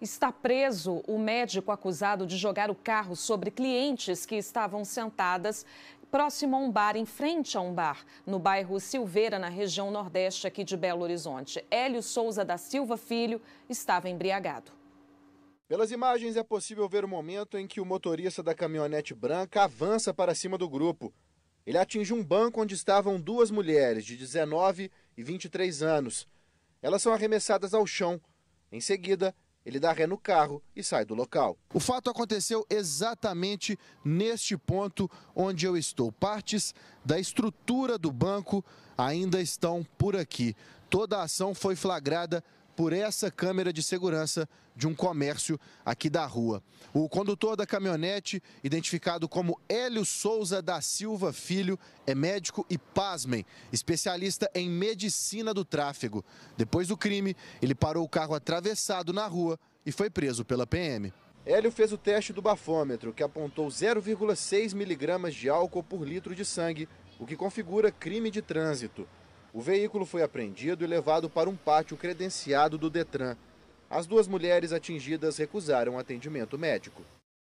Está preso o médico acusado de jogar o carro sobre clientes que estavam sentadas próximo a um bar, em frente a um bar, no bairro Silveira, na região nordeste aqui de Belo Horizonte. Hélio Souza da Silva Filho estava embriagado. Pelas imagens é possível ver o momento em que o motorista da caminhonete branca avança para cima do grupo. Ele atinge um banco onde estavam duas mulheres de 19 e 23 anos. Elas são arremessadas ao chão. Em seguida, ele dá ré no carro e sai do local. O fato aconteceu exatamente neste ponto onde eu estou. Partes da estrutura do banco ainda estão por aqui. Toda a ação foi flagrada por essa câmera de segurança de um comércio aqui da rua. O condutor da caminhonete, identificado como Hélio Souza da Silva Filho, é médico e, pasmem, especialista em medicina do tráfego. Depois do crime, ele parou o carro atravessado na rua e foi preso pela PM. Hélio fez o teste do bafômetro, que apontou 0,6 miligramas de álcool por litro de sangue, o que configura crime de trânsito. O veículo foi apreendido e levado para um pátio credenciado do Detran. As duas mulheres atingidas recusaram atendimento médico.